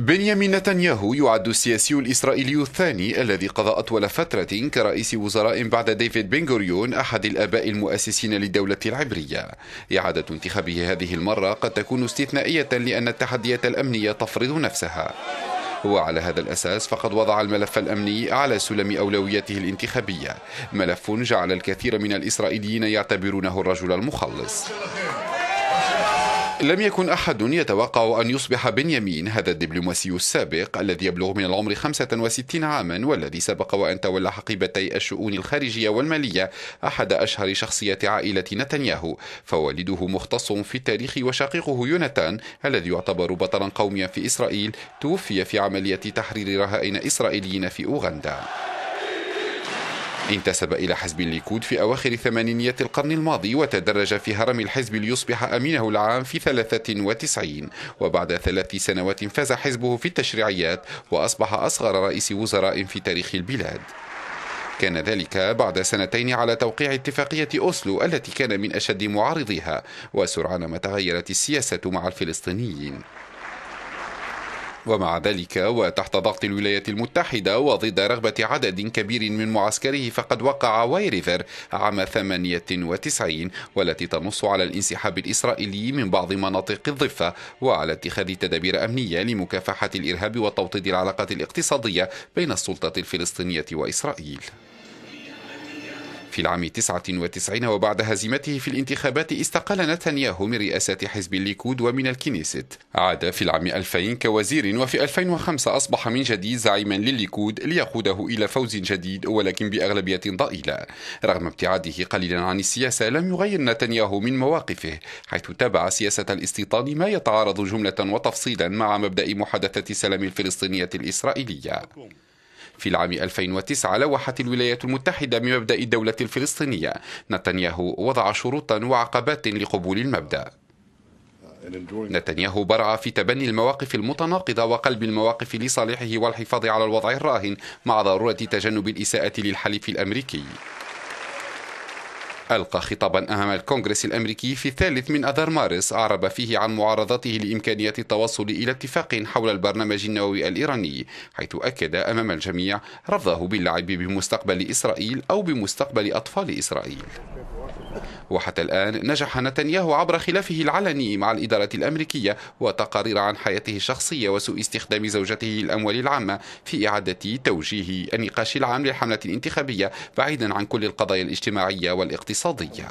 بنيامين نتنياهو يعد السياسي الإسرائيلي الثاني الذي قضى أطول فترة كرئيس وزراء بعد ديفيد بن أحد الآباء المؤسسين للدولة العبرية إعادة انتخابه هذه المرة قد تكون استثنائية لأن التحديات الأمنية تفرض نفسها وعلى هذا الأساس فقد وضع الملف الأمني على سلم أولوياته الانتخابية ملف جعل الكثير من الإسرائيليين يعتبرونه الرجل المخلص لم يكن أحد يتوقع أن يصبح بنيامين هذا الدبلوماسي السابق الذي يبلغ من العمر 65 عاما والذي سبق وأن تولى حقيبتي الشؤون الخارجية والمالية أحد أشهر شخصيات عائلة نتنياهو فوالده مختص في التاريخ وشقيقه يوناتان الذي يعتبر بطلا قوميا في إسرائيل توفي في عملية تحرير رهائن إسرائيليين في أوغندا انتسب إلى حزب الليكود في أواخر ثمانينيات القرن الماضي وتدرج في هرم الحزب ليصبح أمينه العام في 93 وبعد ثلاث سنوات فاز حزبه في التشريعيات وأصبح أصغر رئيس وزراء في تاريخ البلاد كان ذلك بعد سنتين على توقيع اتفاقية أوسلو التي كان من أشد معارضيها وسرعان ما تغيرت السياسة مع الفلسطينيين ومع ذلك وتحت ضغط الولايات المتحدة وضد رغبة عدد كبير من معسكره فقد وقع وايريفر عام 98 والتي تنص على الانسحاب الإسرائيلي من بعض مناطق الضفة وعلى اتخاذ تدابير أمنية لمكافحة الإرهاب وتوطيد العلاقات الاقتصادية بين السلطة الفلسطينية وإسرائيل في العام 99 وبعد هزيمته في الانتخابات استقال نتنياهو من رئاسة حزب الليكود ومن الكنيست عاد في العام 2000 كوزير وفي 2005 أصبح من جديد زعيما للليكود ليقوده إلى فوز جديد ولكن بأغلبية ضئيلة رغم ابتعاده قليلا عن السياسة لم يغير نتنياهو من مواقفه حيث تابع سياسة الاستيطان ما يتعارض جملة وتفصيلا مع مبدأ محادثة السلام الفلسطينية الإسرائيلية في العام 2009 لوحت الولايات المتحدة بمبدأ الدولة الفلسطينية نتنياهو وضع شروطا وعقبات لقبول المبدأ نتنياهو برع في تبني المواقف المتناقضة وقلب المواقف لصالحه والحفاظ على الوضع الراهن مع ضرورة تجنب الإساءة للحليف الأمريكي ألقى خطابا أمام الكونغرس الأمريكي في الثالث من أذار مارس أعرب فيه عن معارضته لإمكانية التوصل إلى اتفاق حول البرنامج النووي الإيراني حيث أكد أمام الجميع رفضه باللعب بمستقبل إسرائيل أو بمستقبل أطفال إسرائيل وحتى الآن نجح نتنياهو عبر خلافه العلني مع الإدارة الأمريكية وتقارير عن حياته الشخصية وسوء استخدام زوجته الأموال العامة في إعادة توجيه النقاش العام للحملة الانتخابية بعيدا عن كل القضايا الاجتماعية والاقتصادية